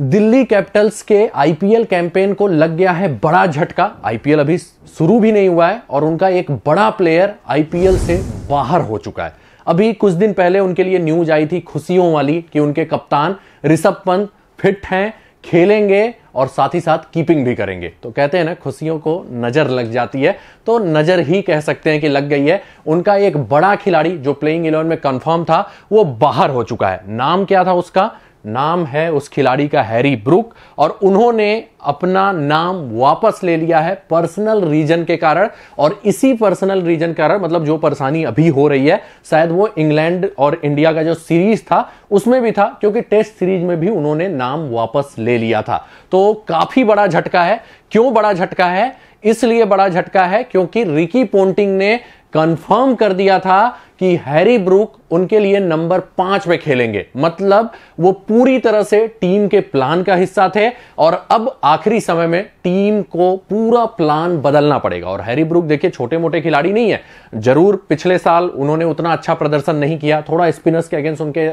Delhi capitals के IPL campaign को लग गया है बड़ा झटका आईपीएल अभी शुरू भी नहीं हुआ है और उनका एक बड़ा प्लेयर आईपीएल से बाहर हो चुका है अभी कुछ दिन पहले उनके लिए न्यूज आई थी खुशियों वाली कि उनके कप्तान ऋषभ पंत फिट हैं खेलेंगे और साथ ही साथ कीपिंग भी करेंगे तो कहते हैं ना खुशियों को नजर लग जाती है तो नजर ही कह सकते हैं कि लग गई है उनका एक बड़ा खिलाड़ी जो प्लेइंग इलेवन में कंफर्म था वो बाहर हो चुका है नाम क्या था उसका नाम है उस खिलाड़ी का हैरी ब्रुक और उन्होंने अपना नाम वापस ले लिया है पर्सनल रीजन के कारण और इसी पर्सनल रीजन के कारण मतलब जो परेशानी अभी हो रही है शायद वो इंग्लैंड और इंडिया का जो सीरीज था उसमें भी था क्योंकि टेस्ट सीरीज में भी उन्होंने नाम वापस ले लिया था तो काफी बड़ा झटका है क्यों बड़ा झटका है इसलिए बड़ा झटका है क्योंकि रिकी पोन्टिंग ने कंफर्म कर दिया था कि हैरी ब्रूक उनके लिए नंबर पांच में खेलेंगे मतलब वो पूरी तरह से टीम के प्लान का हिस्सा थे और अब आखिरी समय में टीम को पूरा प्लान बदलना पड़ेगा और हैरी ब्रूक देखिए छोटे मोटे खिलाड़ी नहीं है जरूर पिछले साल उन्होंने उतना अच्छा प्रदर्शन नहीं किया थोड़ा स्पिनर्स के अगेंस्ट उनके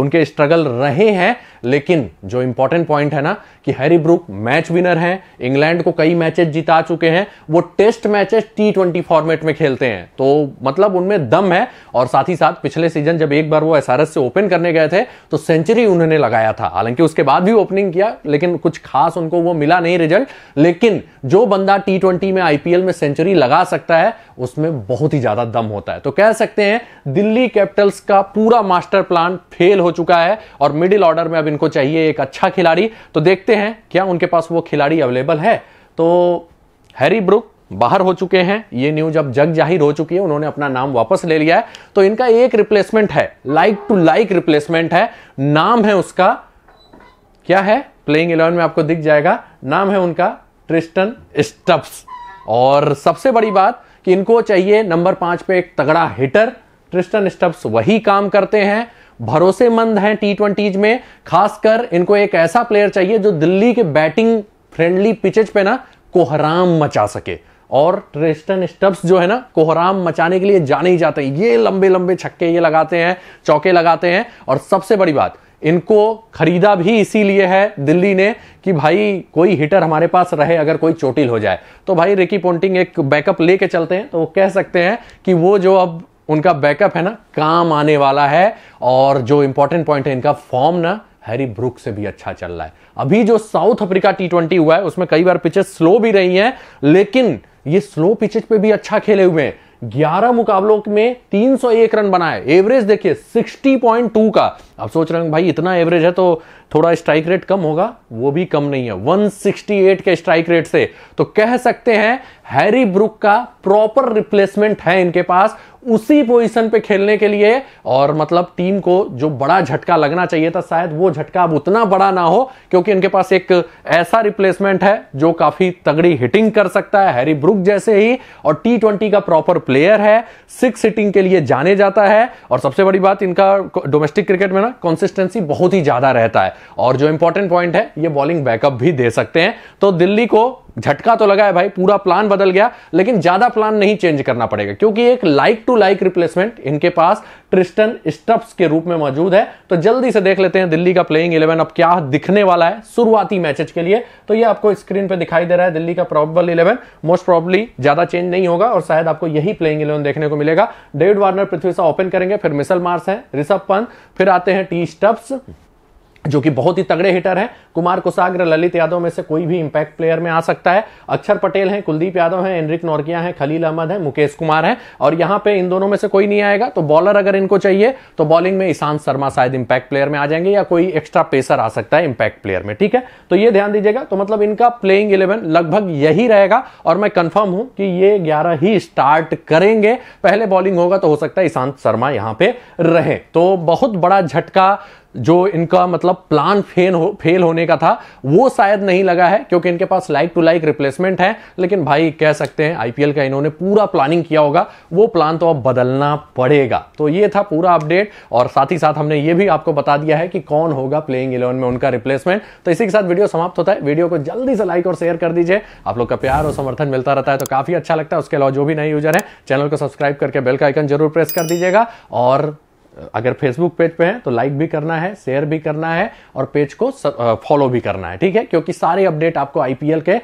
उनके स्ट्रगल रहे हैं लेकिन जो इंपॉर्टेंट पॉइंट है ना कि हैरी ब्रूक मैच विनर हैं इंग्लैंड को कई मैचेस जिता चुके हैं वो टेस्ट मैचेस टी फॉर्मेट में खेलते हैं तो मतलब उनमें दम है और साथ ही साथ पिछले सीजन जब एक बार वो एसआरएस से ओपन करने गए थे तो सेंचुरी उन्होंने लगाया था हालांकि उसके बाद भी ओपनिंग किया लेकिन कुछ खास उनको वो मिला नहीं रिजल्ट लेकिन जो बंदा टी ट्वेंटी में आईपीएल में सेंचुरी लगा सकता है उसमें बहुत ही ज्यादा दम होता है तो कह सकते हैं दिल्ली कैपिटल्स का पूरा मास्टर प्लान फेल हो चुका है और मिडिल ऑर्डर में अब इनको चाहिए एक अच्छा खिलाड़ी तो देखते हैं क्या उनके पास वो खिलाड़ी अवेलेबल है तो हैरी ब्रुक बाहर हो चुके हैं ये न्यूज अब जग जाहिर हो चुकी है उन्होंने अपना नाम वापस ले लिया है तो इनका एक रिप्लेसमेंट है लाइक टू लाइक रिप्लेसमेंट है नाम है उसका क्या है प्लेइंग इलेवन में आपको दिख जाएगा नाम है उनका ट्रिस्टन स्टप्स और सबसे बड़ी बात कि इनको चाहिए नंबर पांच पे एक तगड़ा हिटर ट्रिस्टन स्टब्स वही काम करते हैं भरोसेमंद हैं टी ट्वेंटीज में खासकर इनको एक ऐसा प्लेयर चाहिए जो दिल्ली के बैटिंग फ्रेंडली पिचेज पे ना कोहराम मचा सके और ट्रेस्टन स्टब्स जो है ना कोहराम मचाने के लिए जाने ही जाते हैं ये लंबे लंबे छक्के ये लगाते हैं चौके लगाते हैं और सबसे बड़ी बात इनको खरीदा भी इसीलिए है दिल्ली ने कि भाई कोई हिटर हमारे पास रहे अगर कोई चोटिल हो जाए तो भाई रिकी पोंटिंग एक बैकअप लेके चलते हैं तो वो कह सकते हैं कि वो जो अब उनका बैकअप है ना काम आने वाला है और जो इंपॉर्टेंट पॉइंट है इनका फॉर्म ना हैरी ब्रुक से भी अच्छा चल रहा है अभी जो साउथ अफ्रीका टी हुआ है उसमें कई बार पिचेस स्लो भी रही हैं लेकिन ये स्लो पिचेज पे भी अच्छा खेले हुए हैं 11 मुकाबलों में 301 रन बनाए एवरेज देखिए 60.2 का आप सोच रहे हैं भाई इतना एवरेज है तो थोड़ा स्ट्राइक रेट कम होगा वो भी कम नहीं है 168 के स्ट्राइक रेट से तो कह सकते हैं हैरी ब्रुक का प्रॉपर रिप्लेसमेंट है इनके पास उसी पोजीशन पे खेलने के लिए और मतलब टीम को जो बड़ा झटका लगना चाहिए था शायद वो झटका अब उतना बड़ा ना हो क्योंकि इनके पास एक ऐसा रिप्लेसमेंट है जो काफी तगड़ी हिटिंग कर सकता है हैरी ब्रुक जैसे ही और टी ट्वेंटी का प्रॉपर प्लेयर है सिक्स हिटिंग के लिए जाने जाता है और सबसे बड़ी बात इनका डोमेस्टिक क्रिकेट में ना में कंसिस्टेंसी बहुत ही ज्यादा रहता है और जो इंपॉर्टेंट पॉइंट है ये बॉलिंग बैकअप भी दे सकते हैं तो दिल्ली को झटका तो लगा है भाई पूरा प्लान बदल गया लेकिन ज्यादा प्लान नहीं चेंज करना पड़ेगा क्योंकि एक लाइक टू लाइक रिप्लेसमेंट इनके पास ट्रिस्टन स्टप्स के रूप में मौजूद है तो जल्दी से देख लेते हैं दिल्ली का प्लेइंग इलेवन अब क्या दिखने वाला है शुरुआती मैचेज के लिए तो ये आपको स्क्रीन पर दिखाई दे रहा है दिल्ली का प्रॉबल इलेवन मोस्ट प्रॉबली ज्यादा चेंज नहीं होगा और शायद आपको यही प्लेइंग इलेवन देखने को मिलेगा डेविड वार्नर पृथ्वी सा ओपन करेंगे फिर मिसल मार्स है ऋषभ पंत फिर आते हैं टी स्टप्स जो कि बहुत ही तगड़े हिटर हैं कुमार कुसाग्र ललित यादव में से कोई भी इंपैक्ट प्लेयर में आ सकता है अक्षर पटेल हैं कुलदीप यादव हैं एनरिक नौरकिया हैं खलील अहमद हैं मुकेश कुमार हैं और यहां पे इन दोनों में से कोई नहीं आएगा तो बॉलर अगर इनको चाहिए तो बॉलिंग में ईशांत शर्मा शायद इंपैक्ट प्लेयर में आ जाएंगे या कोई एक्स्ट्रा पेसर आ सकता है इंपैक्ट प्लेयर में ठीक है तो ये ध्यान दीजिएगा तो मतलब इनका प्लेइंग इलेवन लगभग यही रहेगा और मैं कन्फर्म हूं कि ये ग्यारह ही स्टार्ट करेंगे पहले बॉलिंग होगा तो हो सकता है ईशांत शर्मा यहां पर रहे तो बहुत बड़ा झटका जो इनका मतलब प्लान फेल हो फेल होने का था वो शायद नहीं लगा है क्योंकि इनके पास लाइक टू लाइक रिप्लेसमेंट है लेकिन भाई कह सकते हैं आईपीएल का इन्होंने पूरा प्लानिंग किया होगा वो प्लान तो अब बदलना पड़ेगा तो ये था पूरा अपडेट और साथ ही साथ हमने ये भी आपको बता दिया है कि कौन होगा प्लेइंग इलेवन में उनका रिप्लेसमेंट तो इसी के साथ वीडियो समाप्त होता है वीडियो को जल्दी से लाइक और शेयर कर दीजिए आप लोग का प्यार और समर्थन मिलता रहता है तो काफी अच्छा लगता है उसके अलावा जो भी नए यूजर है चैनल को सब्सक्राइब करके बेल का आइकन जरूर प्रेस कर दीजिएगा और अगर फेसबुक पेज पे हैं तो लाइक भी करना है शेयर भी करना है और पेज को फॉलो भी करना है ठीक है क्योंकि सारे अपडेट आपको आईपीएल के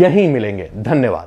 यही मिलेंगे धन्यवाद